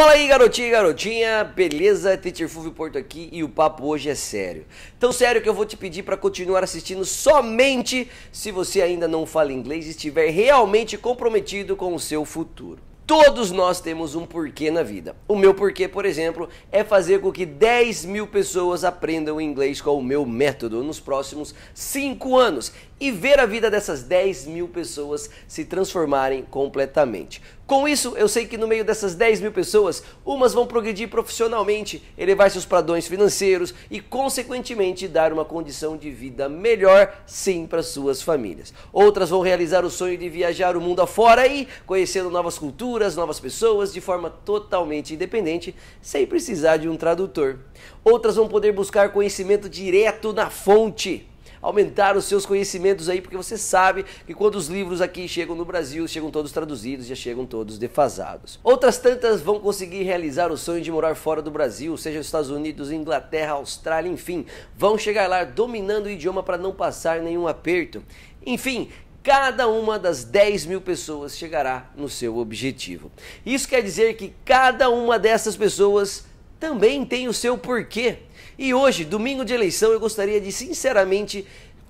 Fala aí, garotinho e garotinha, beleza? Teacherfúvio Porto aqui e o papo hoje é sério. Tão sério que eu vou te pedir para continuar assistindo somente se você ainda não fala inglês e estiver realmente comprometido com o seu futuro. Todos nós temos um porquê na vida. O meu porquê, por exemplo, é fazer com que 10 mil pessoas aprendam inglês com o meu método nos próximos 5 anos e ver a vida dessas 10 mil pessoas se transformarem completamente. Com isso, eu sei que no meio dessas 10 mil pessoas, umas vão progredir profissionalmente, elevar seus padrões financeiros e, consequentemente, dar uma condição de vida melhor, sim, para suas famílias. Outras vão realizar o sonho de viajar o mundo afora e conhecendo novas culturas, novas pessoas, de forma totalmente independente, sem precisar de um tradutor. Outras vão poder buscar conhecimento direto na fonte aumentar os seus conhecimentos aí, porque você sabe que quando os livros aqui chegam no Brasil, chegam todos traduzidos, já chegam todos defasados. Outras tantas vão conseguir realizar o sonho de morar fora do Brasil, seja nos Estados Unidos, Inglaterra, Austrália, enfim, vão chegar lá dominando o idioma para não passar nenhum aperto. Enfim, cada uma das 10 mil pessoas chegará no seu objetivo. Isso quer dizer que cada uma dessas pessoas também tem o seu porquê. E hoje, domingo de eleição, eu gostaria de sinceramente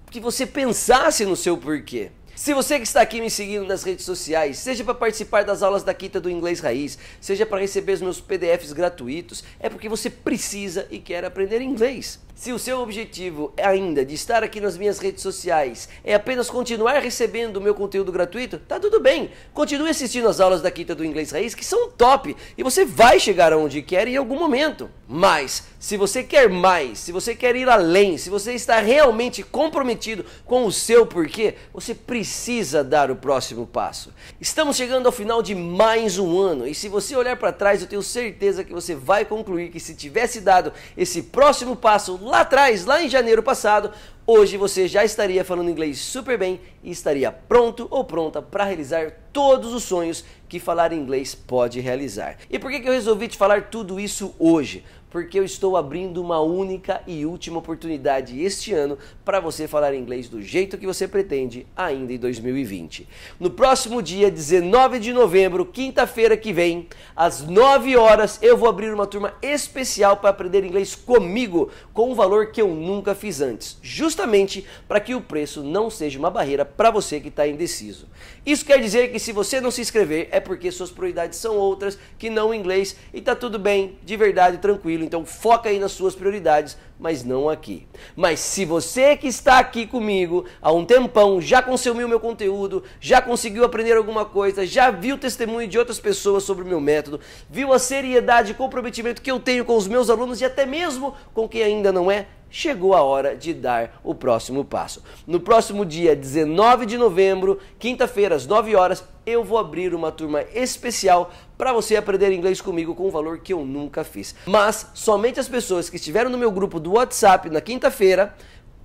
que você pensasse no seu porquê. Se você que está aqui me seguindo nas redes sociais, seja para participar das aulas da Quinta do Inglês Raiz, seja para receber os meus PDFs gratuitos, é porque você precisa e quer aprender inglês. Se o seu objetivo é ainda de estar aqui nas minhas redes sociais é apenas continuar recebendo o meu conteúdo gratuito, tá tudo bem. Continue assistindo as aulas da Quinta do Inglês Raiz, que são top e você vai chegar aonde quer em algum momento. Mas, se você quer mais, se você quer ir além, se você está realmente comprometido com o seu porquê, você precisa dar o próximo passo. Estamos chegando ao final de mais um ano e se você olhar para trás, eu tenho certeza que você vai concluir que se tivesse dado esse próximo passo lá atrás, lá em janeiro passado, hoje você já estaria falando inglês super bem e estaria pronto ou pronta para realizar todos os sonhos que falar inglês pode realizar. E por que, que eu resolvi te falar tudo isso hoje? porque eu estou abrindo uma única e última oportunidade este ano para você falar inglês do jeito que você pretende, ainda em 2020. No próximo dia 19 de novembro, quinta-feira que vem, às 9 horas, eu vou abrir uma turma especial para aprender inglês comigo, com um valor que eu nunca fiz antes, justamente para que o preço não seja uma barreira para você que está indeciso. Isso quer dizer que se você não se inscrever, é porque suas prioridades são outras que não o inglês e está tudo bem, de verdade, tranquilo então foca aí nas suas prioridades, mas não aqui. Mas se você que está aqui comigo há um tempão, já consumiu meu conteúdo, já conseguiu aprender alguma coisa, já viu testemunho de outras pessoas sobre o meu método, viu a seriedade e comprometimento que eu tenho com os meus alunos e até mesmo com quem ainda não é, chegou a hora de dar o próximo passo. No próximo dia 19 de novembro, quinta-feira, às 9 horas, eu vou abrir uma turma especial para você aprender inglês comigo com um valor que eu nunca fiz. Mas somente as pessoas que estiveram no meu grupo do WhatsApp na quinta-feira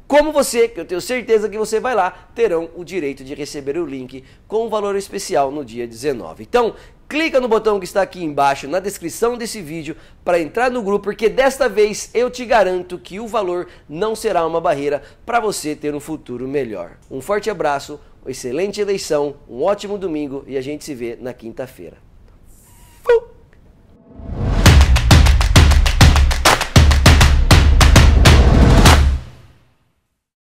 como você, que eu tenho certeza que você vai lá, terão o direito de receber o link com um valor especial no dia 19. Então, clica no botão que está aqui embaixo na descrição desse vídeo para entrar no grupo, porque desta vez eu te garanto que o valor não será uma barreira para você ter um futuro melhor. Um forte abraço, excelente eleição, um ótimo domingo e a gente se vê na quinta-feira.